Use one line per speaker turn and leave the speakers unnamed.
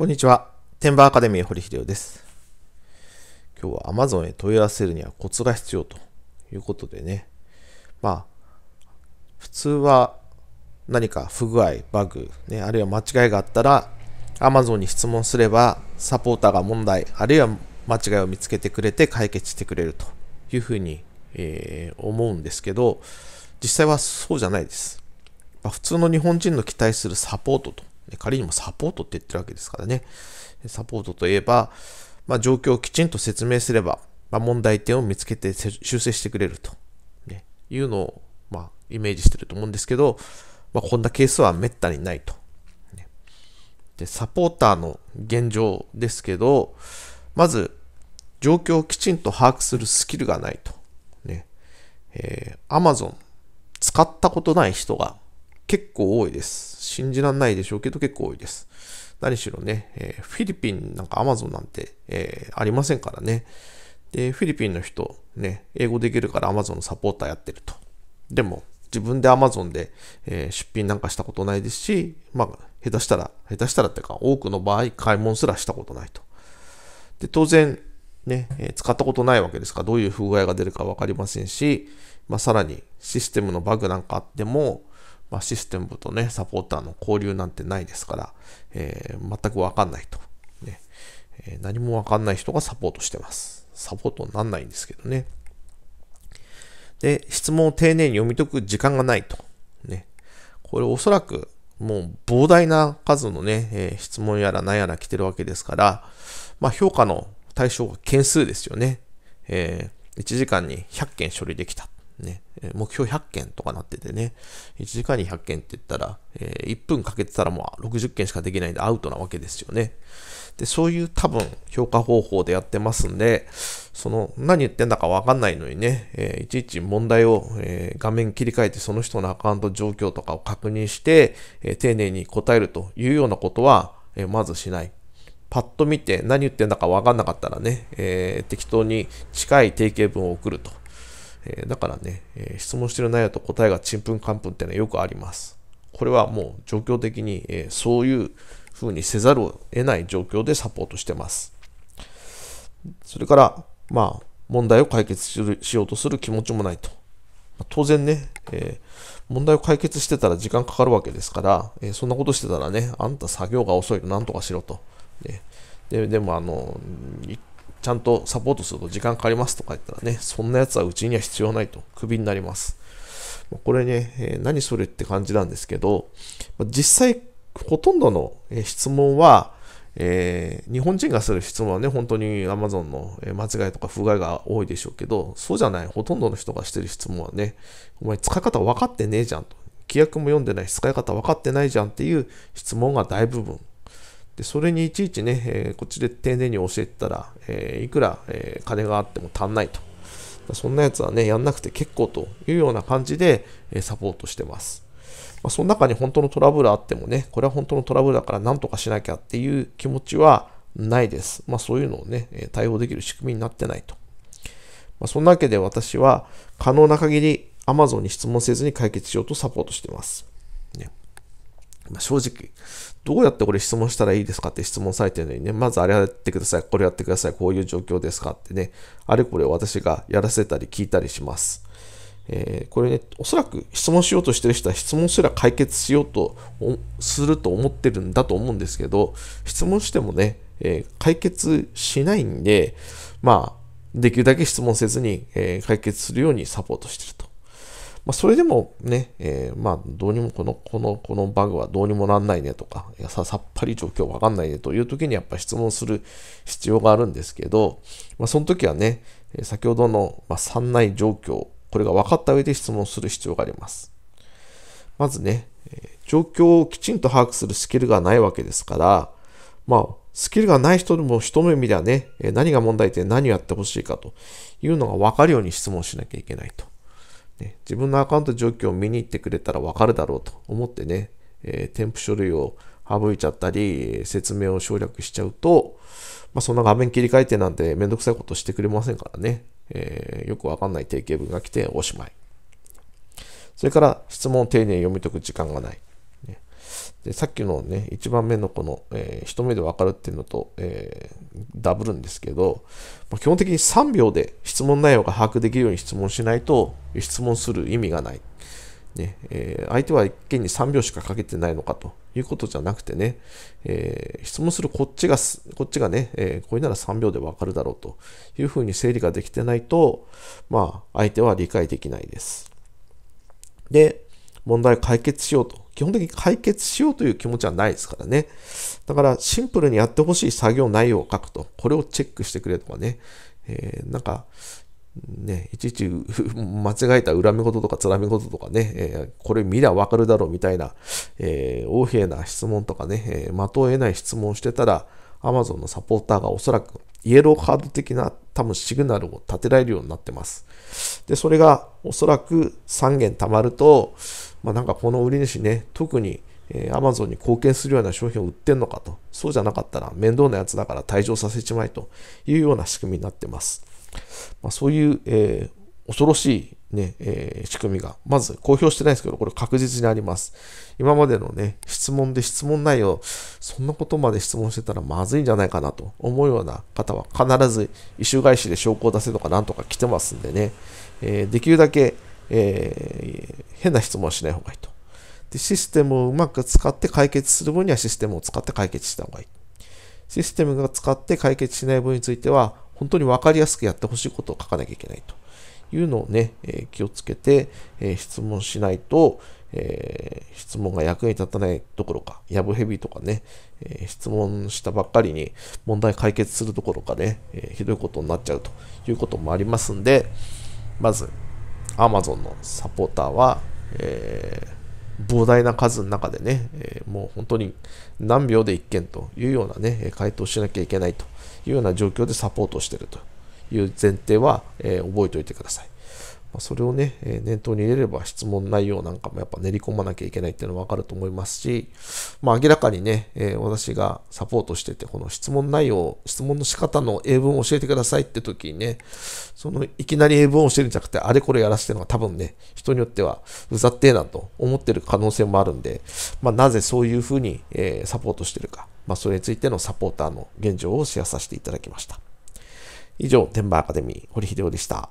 こんにちは。テンバーアカデミー堀秀夫です。今日は Amazon へ問い合わせるにはコツが必要ということでね。まあ、普通は何か不具合、バグ、ね、あるいは間違いがあったら Amazon に質問すればサポーターが問題、あるいは間違いを見つけてくれて解決してくれるというふうに、えー、思うんですけど、実際はそうじゃないです。まあ、普通の日本人の期待するサポートと仮にもサポートって言ってるわけですからね。サポートといえば、まあ、状況をきちんと説明すれば、まあ、問題点を見つけて修正してくれると、ね、いうのを、まあ、イメージしてると思うんですけど、まあ、こんなケースはめったにないと。で、サポーターの現状ですけど、まず、状況をきちんと把握するスキルがないと。ね。えー、Amazon 使ったことない人が結構多いです。信じらんないでしょうけど結構多いです。何しろね、えー、フィリピンなんか Amazon なんて、えー、ありませんからね。で、フィリピンの人、ね、英語できるから Amazon のサポーターやってると。でも、自分で Amazon で、えー、出品なんかしたことないですし、まあ、下手したら、下手したらっていうか、多くの場合、買い物すらしたことないと。で、当然、ね、え使ったことないわけですから、どういう不具合が出るか分かりませんし、まあ、さらにシステムのバグなんかあっても、まあ、システムとね、サポーターの交流なんてないですから、えー、全くわかんないと。ねえー、何もわかんない人がサポートしてます。サポートになんないんですけどね。で、質問を丁寧に読み解く時間がないと。ね。これおそらく、もう膨大な数のね、えー、質問やら何やら来てるわけですから、まあ評価の対象が件数ですよね。えー、1時間に100件処理できた。ね、目標100件とかなっててね、1時間に100件って言ったら、え1分かけてたらもう60件しかできないんでアウトなわけですよね。で、そういう多分評価方法でやってますんで、その何言ってんだかわかんないのにね、えいちいち問題を、え画面切り替えてその人のアカウント状況とかを確認して、え丁寧に答えるというようなことは、えまずしない。パッと見て何言ってんだかわかんなかったらね、えー、適当に近い定型文を送るとえー、だからね、えー、質問してる内容と答えがちんぷんかんぷんってのはよくあります。これはもう状況的に、えー、そういう風にせざるを得ない状況でサポートしてます。それから、まあ、問題を解決しようとする気持ちもないと。当然ね、えー、問題を解決してたら時間かかるわけですから、えー、そんなことしてたらね、あんた作業が遅いとなんとかしろと。ね、ででも、あの、一ちゃんとサポートすると時間かかりますとか言ったらね、そんなやつはうちには必要ないと、クビになります。これね、えー、何それって感じなんですけど、実際、ほとんどの質問は、えー、日本人がする質問はね、本当に Amazon の間違いとか不具合が多いでしょうけど、そうじゃない、ほとんどの人がしてる質問はね、お前使い方分かってねえじゃんと。規約も読んでないし、使い方分かってないじゃんっていう質問が大部分でそれにいちいちね、えー、こっちで丁寧に教えてたら、えー、いくら、えー、金があっても足んないと。そんなやつはね、やんなくて結構というような感じで、えサポートしてます。まあ、その中に本当のトラブルあってもね、これは本当のトラブルだから何とかしなきゃっていう気持ちはないです。まあ、そういうのをね、対応できる仕組みになってないと。まあ、そんなわけで私は可能な限り Amazon に質問せずに解決しようとサポートしてます。ま正直、どうやってこれ質問したらいいですかって質問されてるのにね、まずあれやってください、これやってください、こういう状況ですかってね、あれこれ私がやらせたり聞いたりします。えー、これね、おそらく質問しようとしてる人は質問すら解決しようとすると思ってるんだと思うんですけど、質問してもね、えー、解決しないんで、まあ、できるだけ質問せずに、えー、解決するようにサポートしてると。まあ、それでもね、えー、まあ、どうにもこの、この、このバグはどうにもなんないねとか、いやささっぱり状況わかんないねという時にやっぱ質問する必要があるんですけど、まあ、その時はね、先ほどの、まあ、内状況、これが分かった上で質問する必要があります。まずね、状況をきちんと把握するスキルがないわけですから、まあ、スキルがない人でも一目見ではね、何が問題点、何をやってほしいかというのが分かるように質問しなきゃいけないと。ね、自分のアカウント状況を見に行ってくれたらわかるだろうと思ってね、えー、添付書類を省いちゃったり、説明を省略しちゃうと、まあ、そんな画面切り替えてなんてめんどくさいことしてくれませんからね、えー、よくわかんない定型文が来ておしまい。それから質問を丁寧に読み解く時間がない。でさっきのね、1番目のこの、えー、一目でわかるっていうのと、えー、ダブるんですけど、基本的に3秒で質問内容が把握できるように質問しないと、質問する意味がない。ねえー、相手は一見に3秒しかかけてないのかということじゃなくてね、えー、質問するこっちが、こっちがね、えー、これなら3秒でわかるだろうというふうに整理ができてないと、まあ、相手は理解できないです。で、問題を解決しようと基本的に解決しようという気持ちはないですからね。だからシンプルにやってほしい作業内容を書くと、これをチェックしてくれとかね、えー、なんか、ね、いちいち 間違えた恨み事とかつらみ事とかね、えー、これ見りゃわかるだろうみたいな、えー、横柄な質問とかね、えー、的を得ない質問をしてたら、Amazon のサポーターがおそらくイエローカード的な多分シグナルを立てられるようになってます。で、それがおそらく3件貯まると、まあ、なんかこの売り主ね、特に、えー、Amazon に貢献するような商品を売ってんのかと。そうじゃなかったら面倒なやつだから退場させちまいというような仕組みになってます。まあ、そういう、えー、恐ろしいね、えー、仕組みが、まず公表してないですけど、これ確実にあります。今までのね、質問で質問内容、そんなことまで質問してたらまずいんじゃないかなと思うような方は、必ず、異種返しで証拠を出せとかなんとか来てますんでね、えー、できるだけ、えー、変な質問はしない方がいいと。で、システムをうまく使って解決する分にはシステムを使って解決した方がいい。システムが使って解決しない分については、本当に分かりやすくやってほしいことを書かなきゃいけないと。いうのをね、え気をつけて、え質問しないと、えー、質問が役に立たないどころか、やぶヘビとかね、えー、質問したばっかりに問題解決するどころかね、えー、ひどいことになっちゃうということもありますんで、まず、Amazon のサポーターは、え膨大な数の中でね、えもう本当に何秒で1件というようなね、回答しなきゃいけないというような状況でサポートしてるという前提は、えー、覚えておいてください。まそれをね、え念頭に入れれば質問内容なんかもやっぱ練り込まなきゃいけないっていうのはわかると思いますし、まあ、明らかにね、え私がサポートしてて、この質問内容、質問の仕方の英文を教えてくださいって時にね、そのいきなり英文を教えるんじゃなくて、あれこれやらせてるのが多分ね、人によってはうざってえなと思ってる可能性もあるんで、まあ、なぜそういうふうに、えサポートしてるか、まあ、それについてのサポーターの現状をシェアさせていただきました。以上、天馬アカデミー、堀秀夫でした。